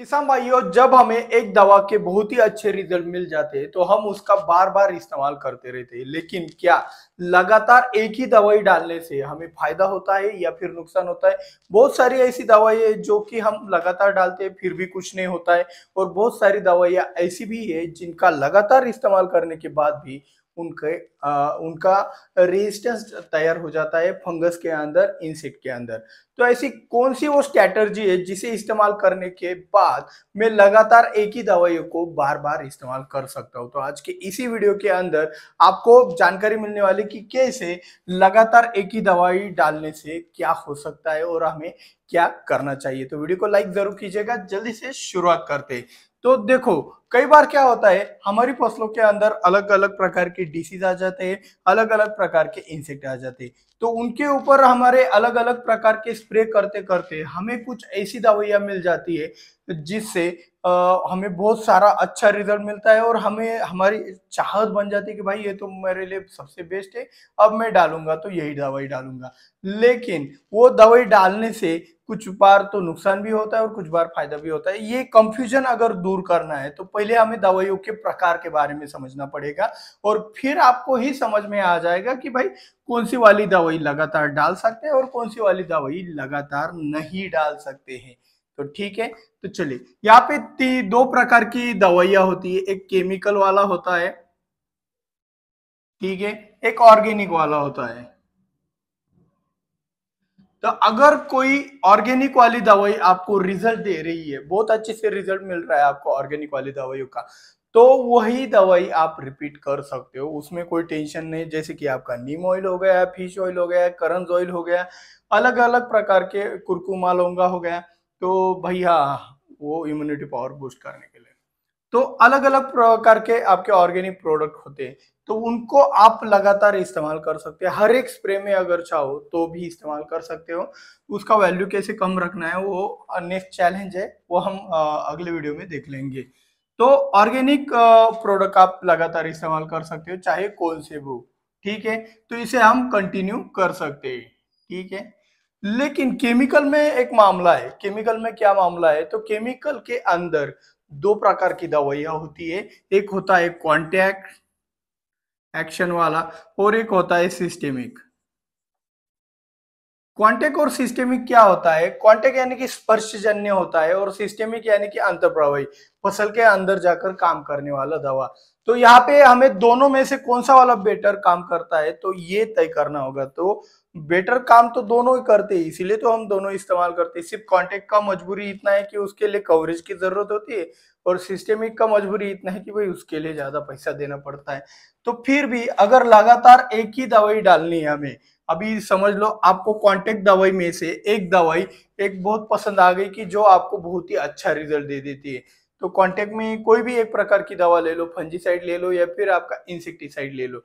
किसान भाइयों जब हमें एक दवा के बहुत ही अच्छे रिजल्ट मिल जाते हैं तो हम उसका बार बार इस्तेमाल करते रहते हैं लेकिन क्या लगातार एक ही दवाई डालने से हमें फायदा होता है या फिर नुकसान होता है बहुत सारी ऐसी दवाई है जो कि हम लगातार डालते हैं फिर भी कुछ नहीं होता है और बहुत सारी दवाइयाँ ऐसी भी है जिनका लगातार इस्तेमाल करने के बाद भी उनके आ, उनका रेजिस्टेंस तैयार हो जाता है फंगस के अंदर इंसेक्ट के अंदर तो ऐसी कौन सी वो स्ट्रैटर्जी है जिसे इस्तेमाल करने के बाद मैं लगातार एक ही दवाइयों को बार बार इस्तेमाल कर सकता हूँ तो आज के इसी वीडियो के अंदर आपको जानकारी मिलने वाली कि कैसे लगातार एक ही दवाई डालने से क्या हो सकता है और हमें क्या करना चाहिए तो वीडियो को लाइक जरूर कीजिएगा जल्दी से शुरुआत करते तो देखो कई बार क्या होता है हमारी फसलों के अंदर अलग अलग प्रकार के डिसीज आ जाते हैं अलग अलग प्रकार के इंसेक्ट आ जाते हैं तो उनके ऊपर हमारे अलग अलग प्रकार के स्प्रे करते करते हमें कुछ ऐसी दवाइयाँ मिल जाती है जिससे हमें बहुत सारा अच्छा रिजल्ट मिलता है और हमें हमारी चाहत बन जाती है कि भाई ये तो मेरे लिए सबसे बेस्ट है अब मैं डालूंगा तो यही दवाई डालूंगा लेकिन वो दवाई डालने से कुछ बार तो नुकसान भी होता है और कुछ बार फायदा भी होता है ये कंफ्यूजन अगर दूर करना है तो पहले हमें दवाइयों के प्रकार के बारे में समझना पड़ेगा और फिर आपको ही समझ में आ जाएगा कि भाई कौन सी वाली दवाई लगातार डाल सकते हैं और कौन सी वाली दवाई लगातार नहीं डाल सकते हैं तो ठीक है तो चलिए यहाँ पे दो प्रकार की दवाइयां होती है एक केमिकल वाला होता है ठीक है एक ऑर्गेनिक वाला होता है तो अगर कोई ऑर्गेनिक वाली दवाई आपको रिजल्ट दे रही है बहुत अच्छे से रिजल्ट मिल रहा है आपको ऑर्गेनिक वाली दवाइयों का तो वही दवाई आप रिपीट कर सकते हो उसमें कोई टेंशन नहीं जैसे कि आपका नीम ऑयल हो गया फिश ऑयल हो गया करंज ऑयल हो गया अलग अलग प्रकार के कुरकुमा लौंगा हो गया तो भैया वो इम्यूनिटी पावर बूस्ट करने के लिए तो अलग अलग प्रकार के आपके ऑर्गेनिक प्रोडक्ट होते हैं तो उनको आप लगातार इस्तेमाल कर सकते हैं हर एक स्प्रे में अगर चाहो तो भी इस्तेमाल कर सकते हो उसका वैल्यू कैसे कम रखना है वो नेक्स्ट चैलेंज है वो हम अगले वीडियो में देख लेंगे तो ऑर्गेनिक प्रोडक्ट आप लगातार इस्तेमाल कर सकते हो चाहे कौन से वो ठीक है तो इसे हम कंटिन्यू कर सकते हैं ठीक है लेकिन केमिकल में एक मामला है केमिकल में क्या मामला है तो केमिकल के अंदर दो प्रकार की दवाइयां होती है एक होता है कॉन्टैक्ट एक्शन वाला और एक होता है सिस्टेमिक क्वांटेक और सिस्टेमिक क्या होता है क्वांटेक यानी कि स्पर्शजन्य होता है और सिस्टेमिक यानी कि प्रवाही फसल के अंदर जाकर काम करने वाला दवा तो यहाँ पे हमें दोनों में से कौन सा वाला बेटर काम करता है तो ये तय करना होगा तो बेटर काम तो दोनों ही करते हैं इसीलिए तो हम दोनों इस्तेमाल करते हैं सिर्फ कॉन्टेक्ट का मजबूरी इतना है कि उसके लिए कवरेज की जरूरत होती है और सिस्टेमिक का मजबूरी इतना है कि भाई उसके लिए ज्यादा पैसा देना पड़ता है तो फिर भी अगर लगातार एक ही दवाई डालनी है हमें अभी समझ लो आपको कॉन्टेक्ट दवाई में से एक दवाई एक बहुत पसंद आ गई कि जो आपको बहुत ही अच्छा रिजल्ट दे देती है तो कॉन्टेक्ट में कोई भी एक प्रकार की दवा ले लो फंजीसाइड ले लो या फिर आपका इंसेक्टिसाइड ले लो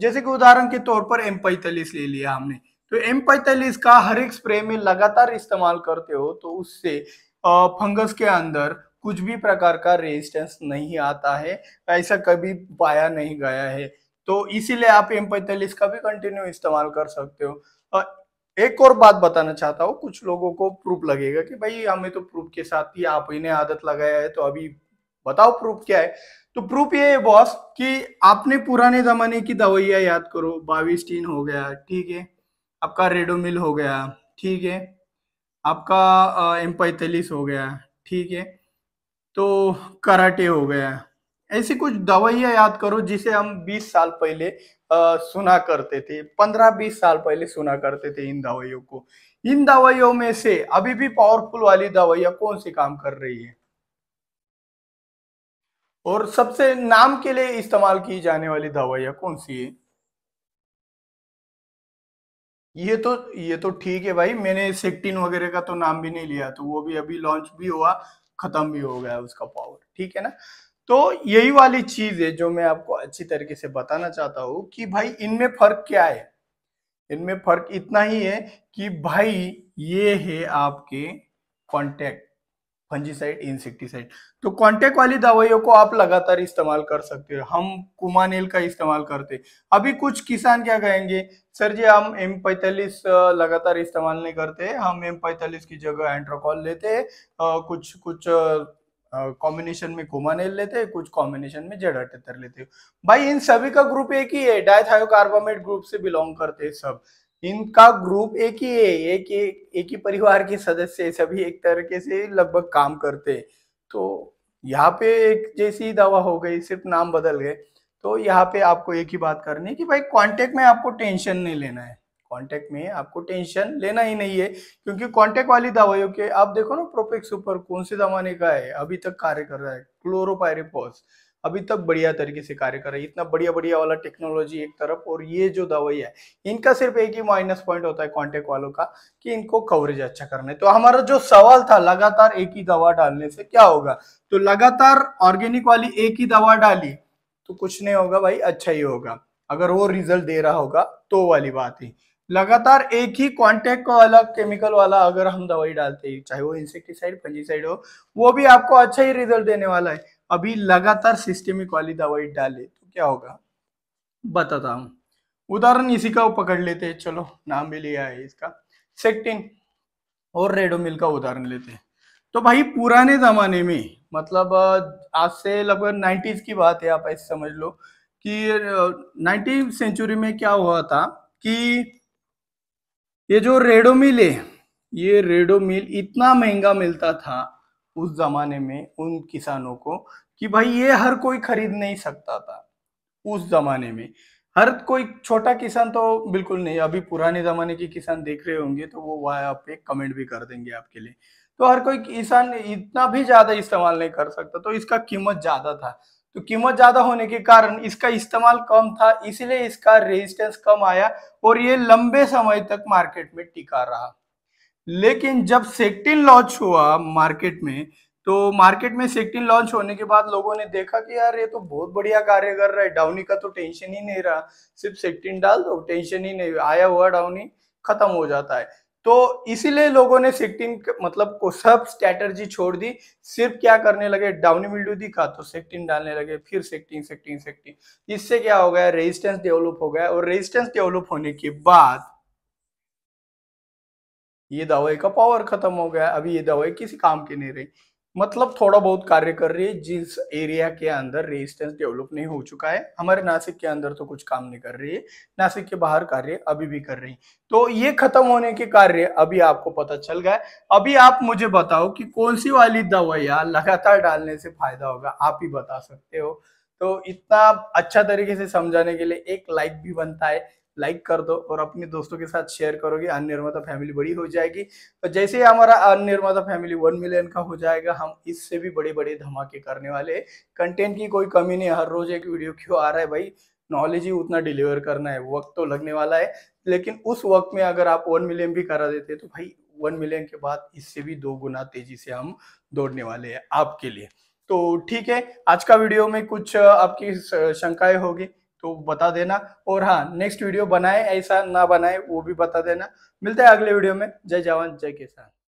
जैसे कि उदाहरण के तौर पर एम पैतालीस ले लिया हमने तो एम पैतालीस का हर एक स्प्रे में लगातार इस्तेमाल करते हो तो उससे फंगस के अंदर कुछ भी प्रकार का रेजिस्टेंस नहीं आता है ऐसा कभी पाया नहीं गया है तो इसीलिए आप एम पैतालीस का भी कंटिन्यू इस्तेमाल कर सकते हो एक और बात बताना चाहता हूँ कुछ लोगों को प्रूफ लगेगा कि भाई हमें तो प्रूफ के साथ ही आप ही ने आदत लगाया है तो अभी बताओ प्रूफ क्या है तो प्रूफ ये है बॉस कि आपने पुराने जमाने की दवाइयाँ याद करो बाविस टीन हो गया ठीक है आपका रेडोमिल हो गया ठीक है आपका एम पैतालीस हो गया ठीक है तो कराटे हो गया ऐसी कुछ दवाइयाँ याद करो जिसे हम 20 साल पहले आ, सुना करते थे 15-20 साल पहले सुना करते थे इन दवाइयों को इन दवाइयों में से अभी भी पावरफुल वाली दवाइयाँ कौन सी काम कर रही है और सबसे नाम के लिए इस्तेमाल की जाने वाली दवाइया कौन सी है ये तो ये तो ठीक है भाई मैंने सेक्टिन वगैरह का तो नाम भी नहीं लिया तो वो भी अभी लॉन्च भी हुआ खत्म भी हो गया उसका पावर ठीक है ना तो यही वाली चीज है जो मैं आपको अच्छी तरीके से बताना चाहता हूँ कि भाई इनमें फर्क क्या है इनमें फर्क इतना ही है कि भाई ये है आपके कॉन्टेक्ट फंजीसाइड इंसेक्टिसाइड तो कॉन्टेक्ट वाली दवाइयों को आप लगातार इस्तेमाल कर सकते हो हम कुमानेल का इस्तेमाल करते अभी कुछ किसान क्या कहेंगे सर जी हम एम पैतालीस लगातार इस्तेमाल नहीं करते हम एम पैतालीस की जगह एंट्रोकॉल लेते आ, कुछ कुछ कॉम्बिनेशन में कुमानेल लेते हैं कुछ कॉम्बिनेशन में जेड लेते हो भाई इन सभी का ग्रुप एक ही है डायथायोकार्बामेट ग्रुप से बिलोंग करते हैं सब इनका ग्रुप एक ही है एक ही, एक ही परिवार के सदस्य सभी एक तरीके से लगभग काम करते तो यहाँ पे एक जैसी दवा हो गई सिर्फ नाम बदल गए तो यहाँ पे आपको एक ही बात करनी है कि भाई कांटेक्ट में आपको टेंशन नहीं लेना है कांटेक्ट में आपको टेंशन लेना ही नहीं है क्योंकि कांटेक्ट वाली दवाइयों के आप देखो ना प्रोपेक्स ऊपर कौन से जमाने का है अभी तक कार्य कर रहा है क्लोरोपायरिपोस अभी तक बढ़िया तरीके से कार्य कर रही है इतना बढ़िया बढ़िया वाला टेक्नोलॉजी एक तरफ और ये जो दवाई है इनका सिर्फ एक ही माइनस पॉइंट होता है कॉन्टेक्ट वालों का कि इनको कवरेज अच्छा करना है तो हमारा जो सवाल था लगातार एक ही दवा डालने से क्या होगा तो लगातार ऑर्गेनिक वाली एक ही दवा डाली तो कुछ नहीं होगा भाई अच्छा ही होगा अगर वो रिजल्ट दे रहा होगा तो वाली बात है लगातार एक ही कॉन्टेक्ट वाला केमिकल वाला अगर हम दवाई डालते हैं चाहे वो इंसेक्टिसाइड फंजीसाइड हो वो भी आपको अच्छा ही रिजल्ट देने वाला है अभी लगातार सिस्टमिक वाली दवाई डाले तो क्या होगा बताता हूँ उदाहरण इसी का पकड़ लेते हैं चलो नाम भी लिया है इसका सेक्टिन और रेडोमिल का उदाहरण लेते हैं तो भाई पुराने जमाने में मतलब आज से लगभग नाइन्टीज की बात है आप ऐसे समझ लो कि नाइन्टी सेंचुरी में क्या हुआ था कि ये जो रेडोमिल है ये रेडोमिल इतना महंगा मिलता था उस जमाने में उन किसानों को कि भाई ये हर कोई खरीद नहीं सकता था उस जमाने में हर कोई छोटा किसान तो बिल्कुल नहीं अभी पुराने जमाने के किसान देख रहे होंगे तो वो वह आप एक कमेंट भी कर देंगे आपके लिए तो हर कोई किसान इतना भी ज्यादा इस्तेमाल नहीं कर सकता तो इसका कीमत ज्यादा था तो कीमत ज्यादा होने के कारण इसका इस्तेमाल कम था इसलिए इसका रेजिस्टेंस कम आया और ये लंबे समय तक मार्केट में टिका रहा लेकिन जब सेक्टिन लॉन्च हुआ मार्केट में तो मार्केट में सेक्टिन लॉन्च होने के बाद लोगों ने देखा कि यार ये तो बहुत बढ़िया कार्य कर रहा है डाउनी का तो टेंशन ही नहीं रहा सिर्फ सेक्टिन डाल दो टेंशन ही नहीं आया हुआ डाउनी खत्म हो जाता है तो इसीलिए लोगों ने सेक्टिन मतलब को सब स्ट्रैटर्जी छोड़ दी सिर्फ क्या करने लगे डाउनी मिल्डू दिखा तो सेक्टिन डालने लगे फिर सेक्टिन सेक्टिन सेक्टिन इससे क्या हो गया रेजिस्टेंस डेवलप हो गया और रेजिस्टेंस डेवलप होने के बाद ये दवाई का पावर खत्म हो गया अभी ये दवाई किसी काम की नहीं रही मतलब थोड़ा बहुत कार्य कर रही है जिस एरिया के अंदर रेजिस्टेंस डेवलप नहीं हो चुका है हमारे नासिक के अंदर तो कुछ काम नहीं कर रही है नासिक के बाहर कार्य अभी भी कर रही तो ये खत्म होने के कार्य अभी आपको पता चल गया अभी आप मुझे बताओ कि कौन सी वाली दवाइया लगातार डालने से फायदा होगा आप ही बता सकते हो तो इतना अच्छा तरीके से समझाने के लिए एक लाइक भी बनता है लाइक कर दो और अपने दोस्तों के साथ शेयर करोगे अन निर्माता फैमिली बड़ी हो जाएगी और तो जैसे ही हमारा अन निर्माता फैमिली वन मिलियन का हो जाएगा हम इससे भी बड़े बड़े धमाके करने वाले कंटेंट की कोई कमी नहीं हर रोज एक वीडियो क्यों आ रहा है भाई नॉलेज ही उतना डिलीवर करना है वक्त तो लगने वाला है लेकिन उस वक्त में अगर आप वन मिलियन भी करा देते तो भाई वन मिलियन के बाद इससे भी दो गुना तेजी से हम दौड़ने वाले हैं आपके लिए तो ठीक है आज का वीडियो में कुछ आपकी शंकाएं होगी तो बता देना और हाँ नेक्स्ट वीडियो बनाए ऐसा ना बनाए वो भी बता देना मिलते हैं अगले वीडियो में जय जवान जय किसान